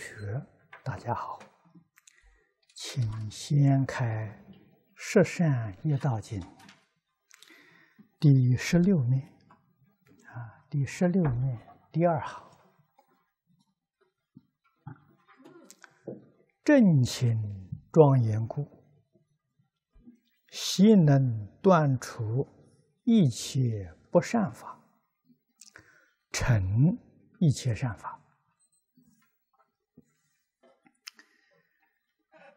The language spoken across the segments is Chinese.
学，大家好，请掀开《十善业道经》第十六面，啊，第十六面第二行，正心庄严故，悉能断除一切不善法，成一切善法。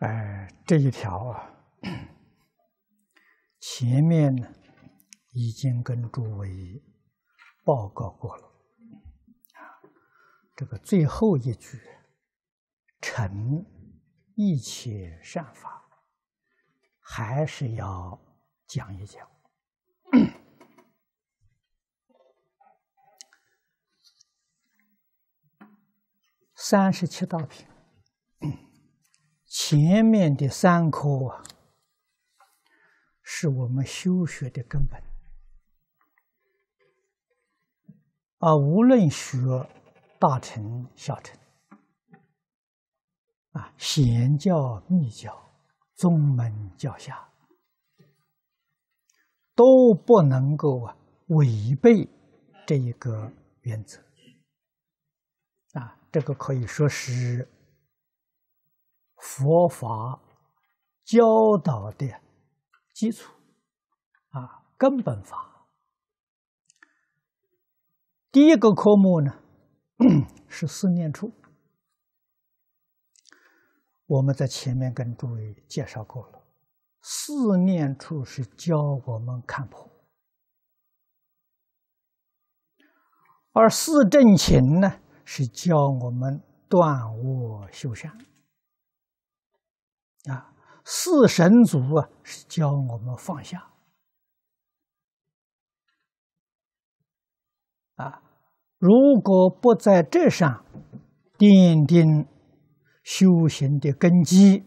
哎，这一条啊，前面呢已经跟诸位报告过了，啊，这个最后一句“臣一切善法”，还是要讲一讲，三十七道品。前面的三科啊，是我们修学的根本啊。无论学大乘、小乘，啊，显教、密教、宗门教下，都不能够啊违背这一个原则啊。这个可以说是。佛法教导的基础啊，根本法。第一个科目呢 是四念处，我们在前面跟诸位介绍过了。四念处是教我们看破，而四正勤呢是教我们断恶修善。啊，四神族啊，是教我们放下。啊，如果不在这上奠定修行的根基，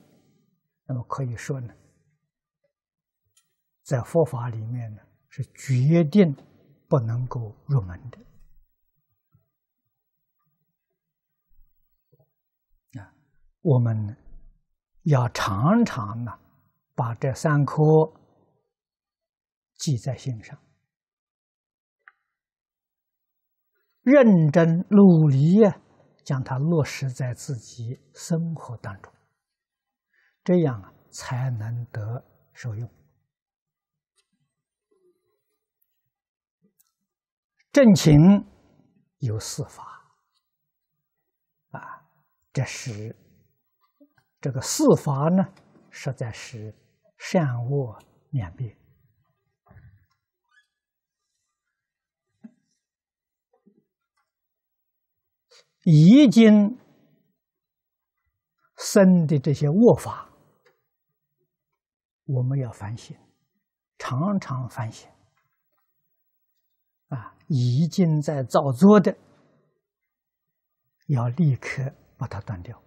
那么可以说呢，在佛法里面呢，是决定不能够入门的。啊，我们。要常常啊，把这三颗记在心上，认真努力呀，将它落实在自己生活当中，这样啊，才能得受用。正情有四法，啊，这是。这个四法呢，实在是善恶两边。已经生的这些恶法，我们要反省，常常反省啊，已经在造作的，要立刻把它断掉。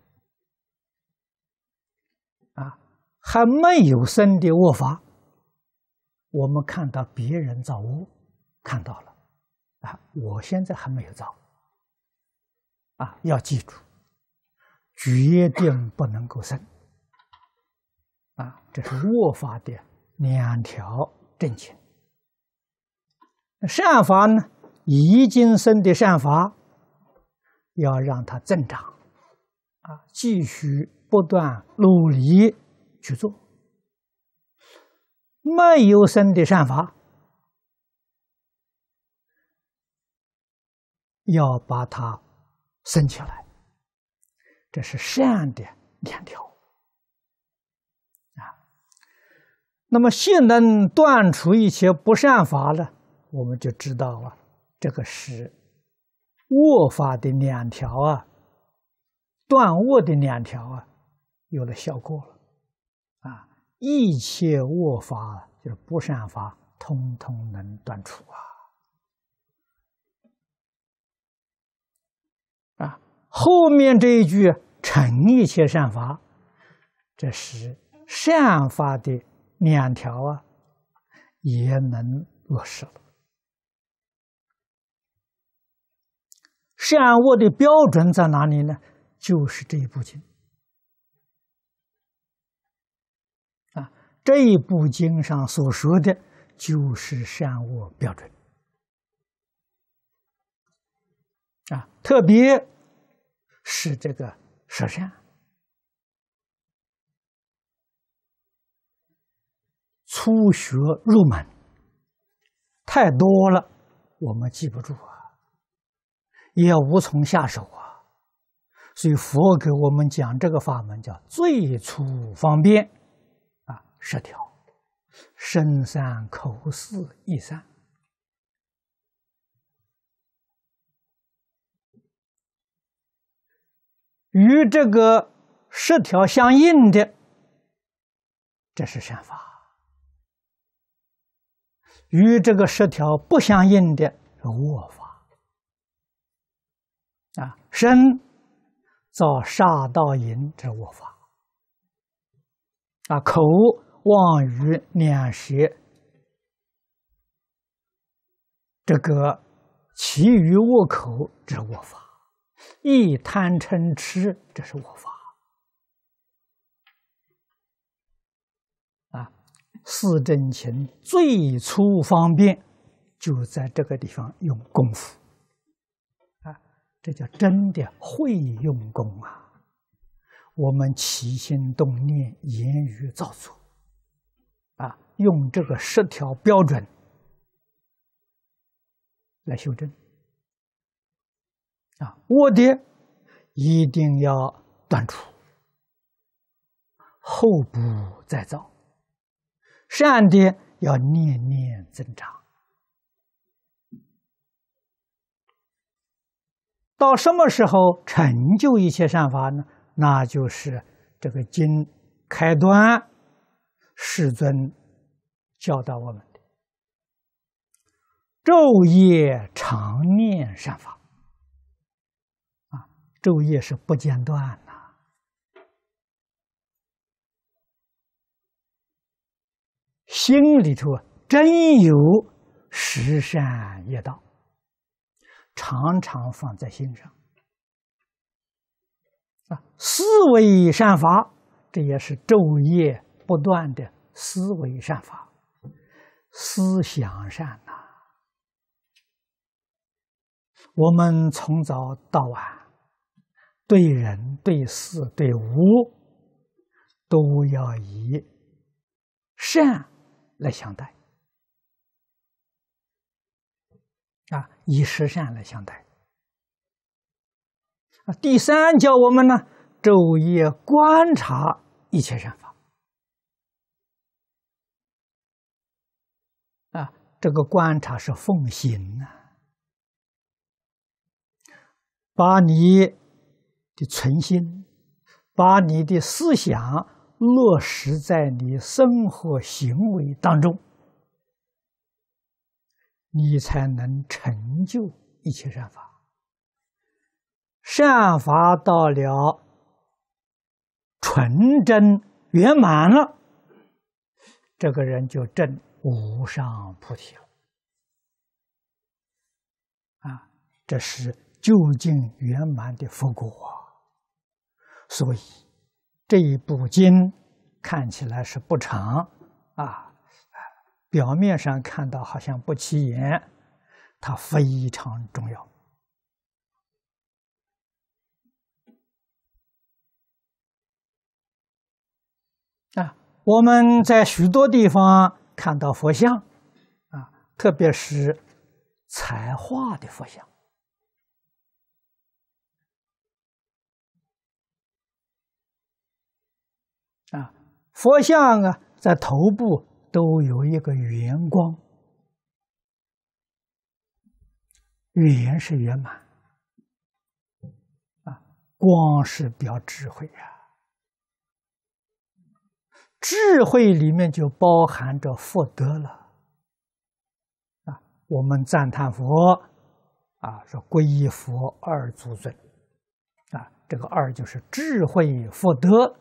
还没有生的卧法，我们看到别人造物，看到了，啊，我现在还没有造，啊，要记住，决定不能够生，啊，这是握法的两条正确。善法呢，已经生的善法，要让它增长，啊，继续不断努力。去做，没有生的善法，要把它生起来，这是善的两条啊。那么，现能断除一切不善法了，我们就知道了，这个是握法的两条啊，断握的两条啊，有了效果了。一切恶法就是不善法，通通能断除啊！啊，后面这一句成一切善法，这是善法的两条啊，也能落实了。善恶的标准在哪里呢？就是这一部经。这一部经上所说的就是善恶标准啊，特别是这个舍善，初学入门太多了，我们记不住啊，也无从下手啊，所以佛给我们讲这个法门，叫最初方便。十条，身三口四意三，与这个十条相应的，这是善法；与这个十条不相应的，是恶法。啊，身造杀盗淫这是恶法，啊口。望于两舌，这个其余五口之我法，一贪嗔痴，这是我法啊。四正勤最初方便就在这个地方用功夫啊，这叫真的会用功啊。我们起心动念，言语造作。用这个十条标准来修正啊，我的一定要断除，后不再造善的要念念增长。到什么时候成就一切善法呢？那就是这个经开端，世尊。教导我们的昼夜常念善法啊，昼夜是不间断的。心里头真有十善业道，常常放在心上啊。思维善法，这也是昼夜不断的思维善法。思想上啊。我们从早到晚，对人对事对物，都要以善来相待，啊，以实善来相待。啊，第三教我们呢，昼夜观察一切善法。这个观察是奉行啊，把你的存心，把你的思想落实在你生活行为当中，你才能成就一切善法。善法到了纯真圆满了，这个人就正。无上菩提了啊！这是究竟圆满的佛果，所以这一部经看起来是不长啊，表面上看到好像不起眼，它非常重要啊！我们在许多地方。看到佛像，啊，特别是彩画的佛像，啊，佛像啊，在头部都有一个圆光，圆是圆满，啊，光是表智慧呀。智慧里面就包含着福德了，啊，我们赞叹佛，啊，说皈依佛二祖尊，啊，这个二就是智慧福德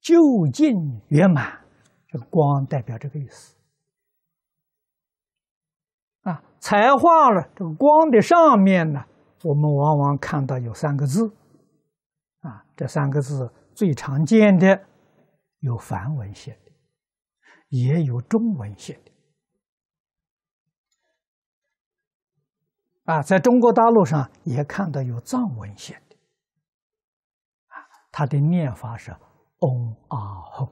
究竟圆满，这个光代表这个意思，啊，才画了这个光的上面呢，我们往往看到有三个字，啊，这三个字最常见的。有梵文写的，也有中文写的，啊，在中国大陆上也看到有藏文写的，啊，他的念法是“嗡啊吽”，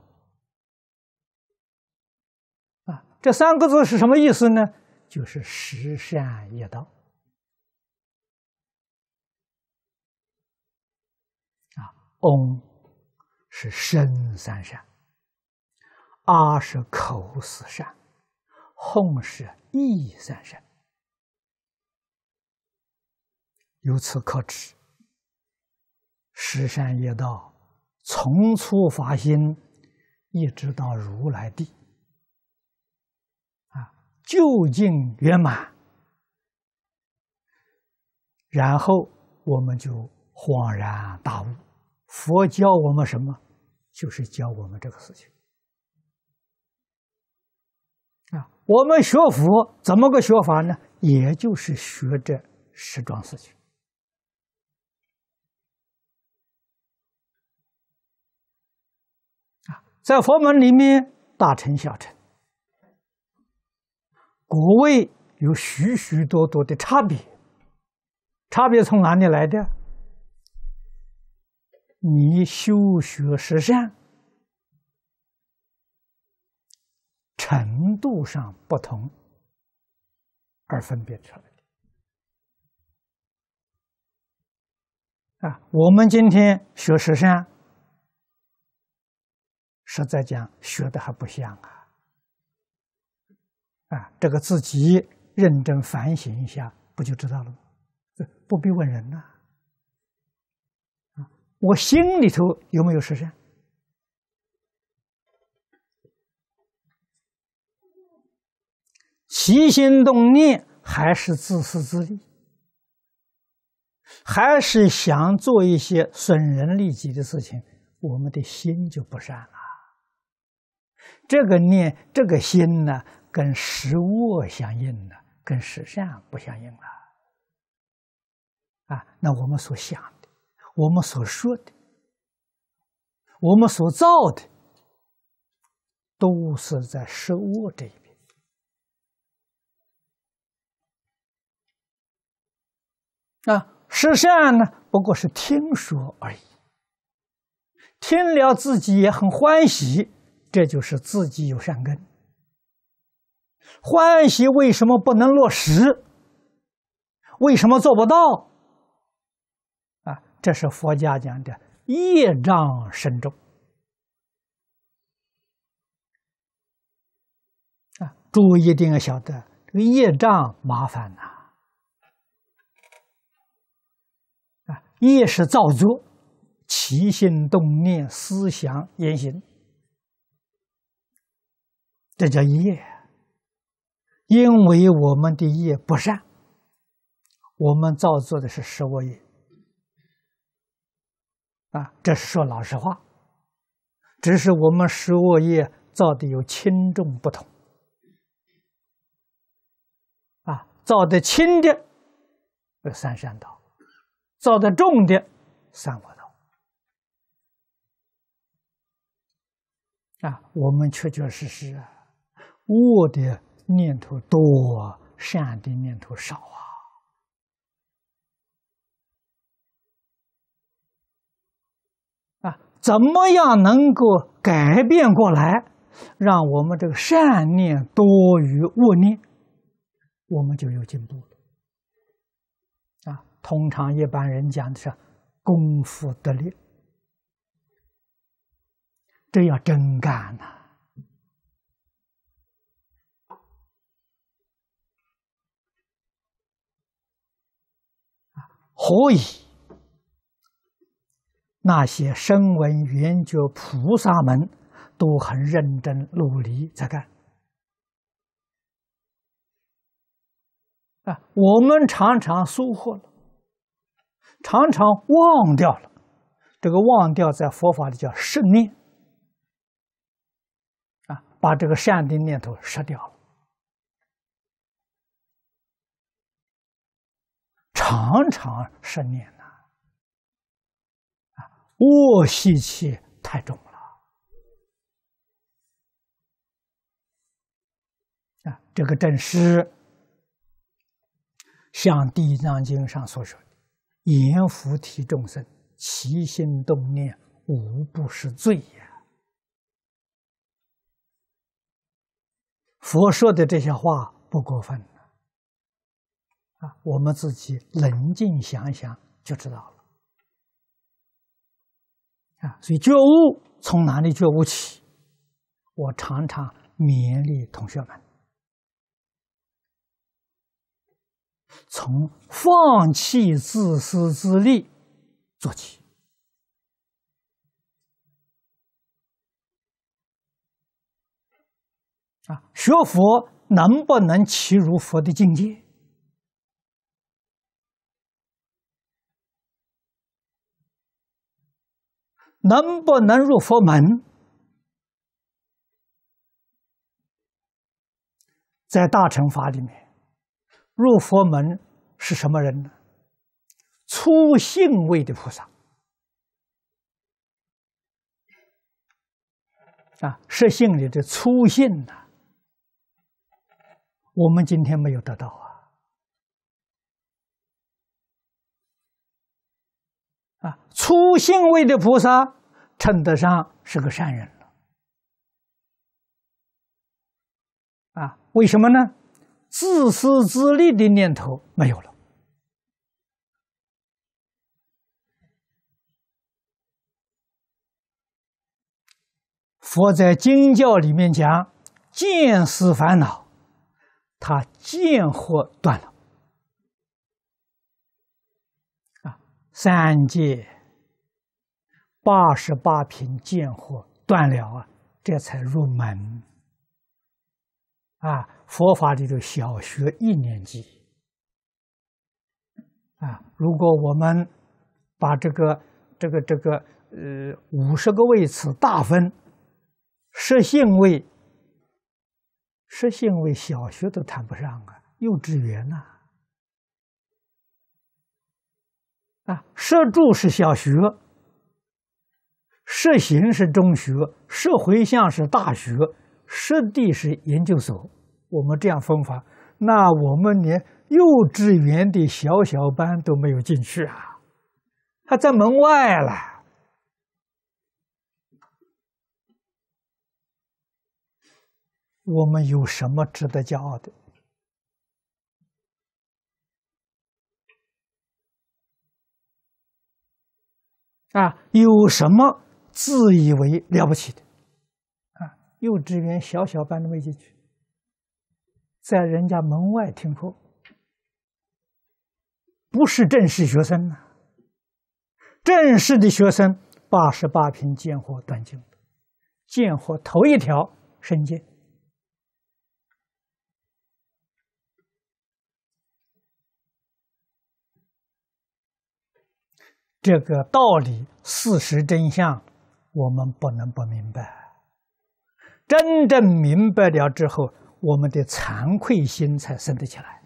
啊，这三个字是什么意思呢？就是十善业道，啊，嗡。是身三善，阿是口四善，红是意三善。由此可知，十善业道从初发心一直到如来地，啊，究竟圆满。然后我们就恍然大悟。佛教我们什么，就是教我们这个事情。啊，我们学佛怎么个学法呢？也就是学这十桩事情。啊，在佛门里面，大乘、小乘，果位有许许多多的差别。差别从哪里来的？你修学十善程度上不同，而分别出来的啊。我们今天学十善，实在讲学的还不像啊。啊，这个自己认真反省一下，不就知道了吗？这不必问人呐。我心里头有没有实现？起心动念还是自私自利，还是想做一些损人利己的事情？我们的心就不善了。这个念，这个心呢，跟实物相应了，跟实相不相应了。啊，那我们所想。我们所说的，我们所造的，都是在受我这一边。啊，实善呢，不过是听说而已。听了自己也很欢喜，这就是自己有善根。欢喜为什么不能落实？为什么做不到？这是佛家讲的业障深重啊！诸位一定要晓得，这个业障麻烦呐！啊，业是造作，起心动念、思想、言行，这叫业。因为我们的业不善，我们造作的是十恶业。啊，这是说老实话，只是我们识恶业造的有轻重不同。啊，造的轻的有三善道，造的重的三五道。啊，我们确确实实啊，恶的念头多啊，善的念头少啊。怎么样能够改变过来，让我们这个善念多于恶念，我们就有进步了。啊，通常一般人讲的是功夫得力，这要真干呐，何以？那些声闻缘觉菩萨们都很认真努力在干啊！我们常常疏忽了，常常忘掉了。这个忘掉在佛法里叫失念啊，把这个善的念头失掉了，常常失念呢。我吸气太重了啊！这个正是像《地藏经》上所说的：“言浮提众生，其心动念无不是罪也。”佛说的这些话不过分啊！我们自己冷静想想就知道了。啊，所以觉悟从哪里觉悟起？我常常勉励同学们，从放弃自私自利做起。啊，学佛能不能其如佛的境界？能不能入佛门？在大乘法里面，入佛门是什么人呢？初性位的菩萨啊，是性里的粗信呢？我们今天没有得到。啊，初心位的菩萨，称得上是个善人了。啊，为什么呢？自私自利的念头没有了。佛在经教里面讲，见是烦恼，他见惑断了。三界八十八品贱货断了啊，这才入门啊！佛法里头小学一年级啊，如果我们把这个这个这个呃五十个位次大分十性位，十性位小学都谈不上啊，幼稚园呐。社助是小学，设行是中学，社回向是大学，设地是研究所。我们这样分法，那我们连幼稚园的小小班都没有进去啊，他在门外了。我们有什么值得骄傲的？啊，有什么自以为了不起的？啊，幼稚园小小班都没进去，在人家门外听课，不是正式学生啊。正式的学生八十八瓶剑货断经，剑货头一条生剑。这个道理、事实真相，我们不能不明白。真正明白了之后，我们的惭愧心才升得起来，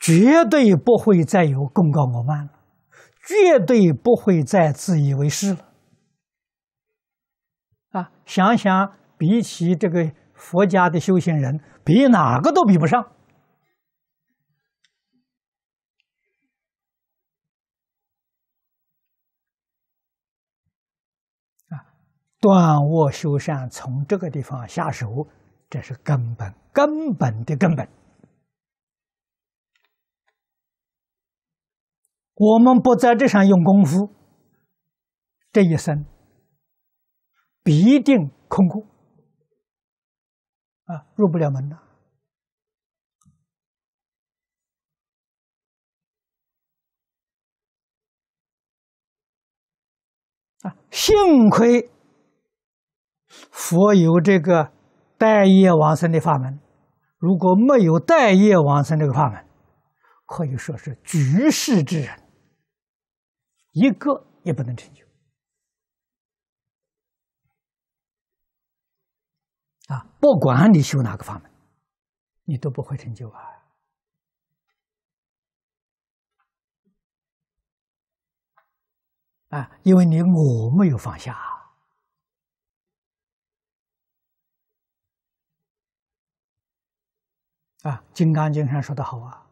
绝对不会再有功高我慢了，绝对不会再自以为是了。啊，想想比起这个佛家的修行人，比哪个都比不上。断卧修善，从这个地方下手，这是根本，根本的根本。我们不在这上用功夫，这一生必定空空啊，入不了门了。啊，幸亏。佛有这个待业往生的法门，如果没有待业往生这个法门，可以说是举世之人一个也不能成就啊！不管你修哪个法门，你都不会成就啊！啊，因为你我没有放下啊。啊，《金刚经》上说的好啊，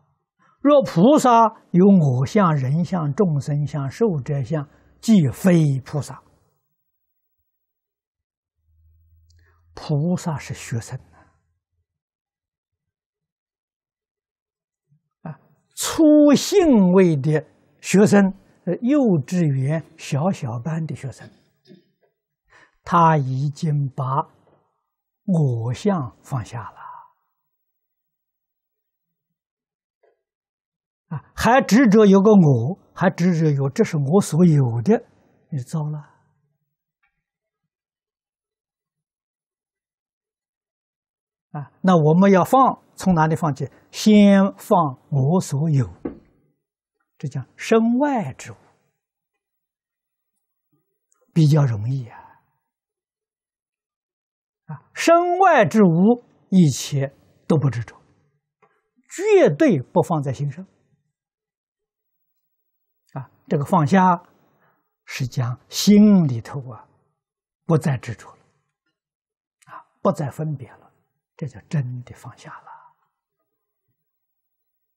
若菩萨有我相、人相、众生相、寿者相，即非菩萨。菩萨是学生呐，啊，初信位的学生，幼稚园小小班的学生，他已经把我相放下了。啊，还执着有个我，还执着有这是我所有的，你糟了！啊，那我们要放，从哪里放起？先放我所有，这叫身外之物，比较容易啊！啊，身外之物，一切都不执着，绝对不放在心上。这个放下，是讲心里头啊，不再执着了，啊，不再分别了，这就真的放下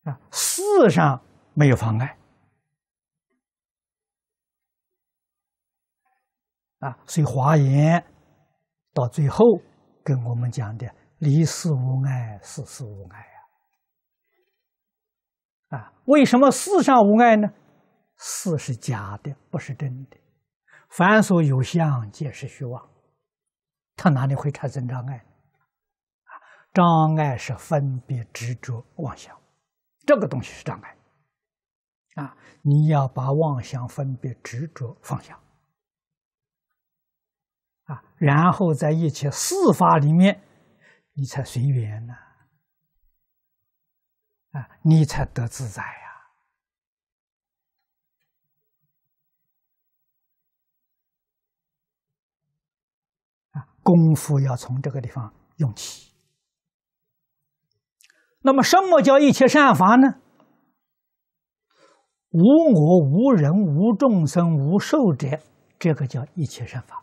了，啊，世上没有妨碍，啊，所以华严到最后跟我们讲的离世无碍，世事无碍啊，啊，为什么世上无碍呢？四是假的，不是真的。凡所有相，皆是虚妄。他哪里会产生障碍？障碍是分别、执着、妄想，这个东西是障碍。啊，你要把妄想、分别、执着放下。啊，然后在一切四法里面，你才随缘呢。啊，你才得自在呀。功夫要从这个地方用起。那么，什么叫一切善法呢？无我、无人、无众生、无寿者，这个叫一切善法。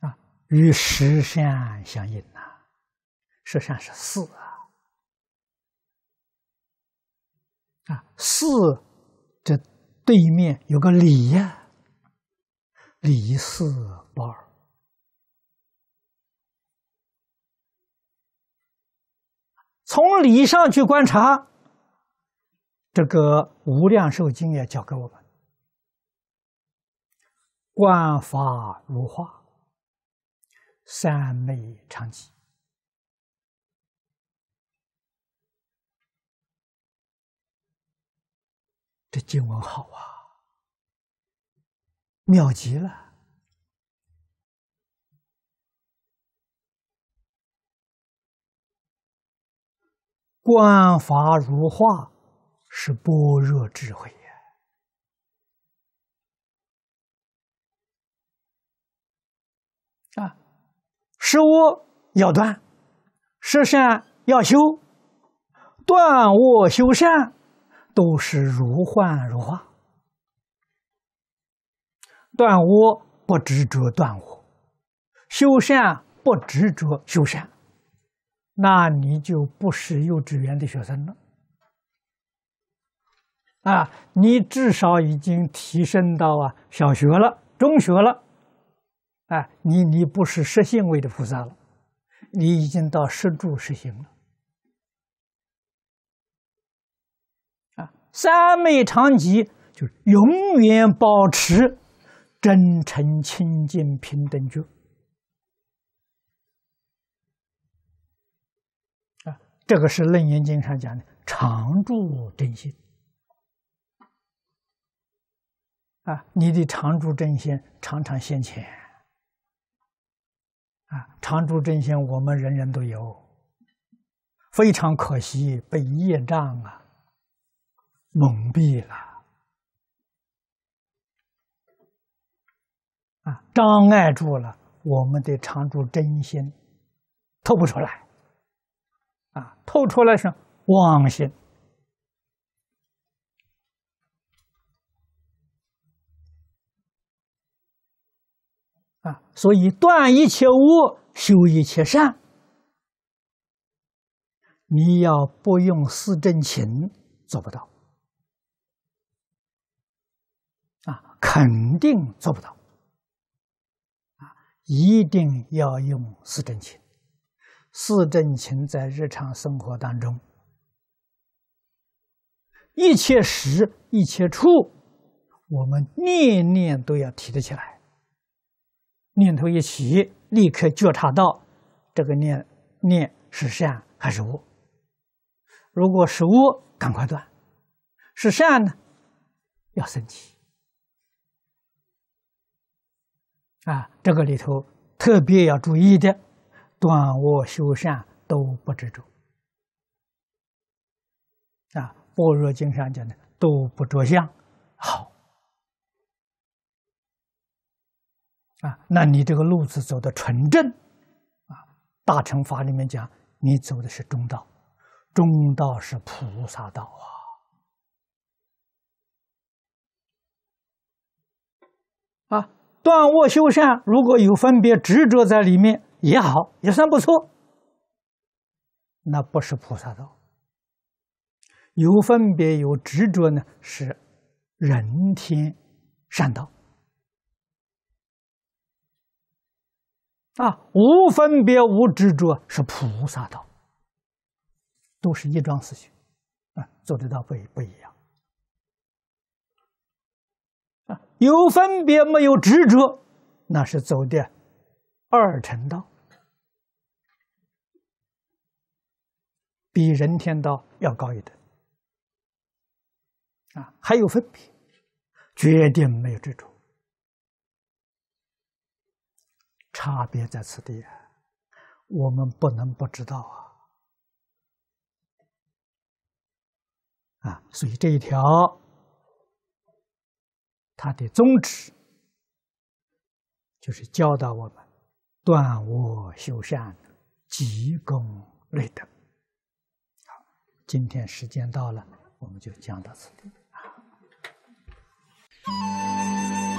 啊，与十善相应啊，十善是四啊，啊四。对面有个李呀，李四不二。从理上去观察，这个《无量寿经》也教给我们：观法如画，三昧常寂。这经文好啊，妙极了！观法如画，是般若智慧啊，失恶要断，失善要修，断恶修善。都是如幻如化，断我不执着断我，修善不执着修善，那你就不是幼稚园的学生了。啊，你至少已经提升到啊小学了，中学了，哎，你你不是十性位的菩萨了，你已经到十住十行了。三昧常吉，就是永远保持真诚、清净、平等觉啊。这个是楞严经上讲的常住真心啊。你的常住真心常常现前啊，常住真心我们人人都有，非常可惜被业障啊。蒙蔽了啊，障碍住了我们的常住真心，透不出来。啊，透出来是妄心。啊，所以断一切恶，修一切善，你要不用四正勤做不到。肯定做不到，啊！一定要用四正勤。四正勤在日常生活当中，一切时一切处，我们念念都要提得起来。念头一起，立刻觉察到这个念念是善还是恶。如果是恶，赶快断；是善呢，要升起。啊，这个里头特别要注意的，断恶修善都不执着。啊，般若经上讲的都不着相，好。啊，那你这个路子走的纯正，啊，大乘法里面讲你走的是中道，中道是菩萨道啊。啊。断卧修善，如果有分别执着在里面，也好，也算不错。那不是菩萨道。有分别有执着呢，是人天善道。啊，无分别无执着是菩萨道，都是一桩事情，啊，做得到不不一样。啊，有分别没有执着，那是走的二乘道，比人天道要高一等。啊，还有分别，决定没有执着，差别在此地啊，我们不能不知道啊。啊，所以这一条。它的宗旨就是教导我们断恶修善、积功累德。好，今天时间到了，我们就讲到此地啊。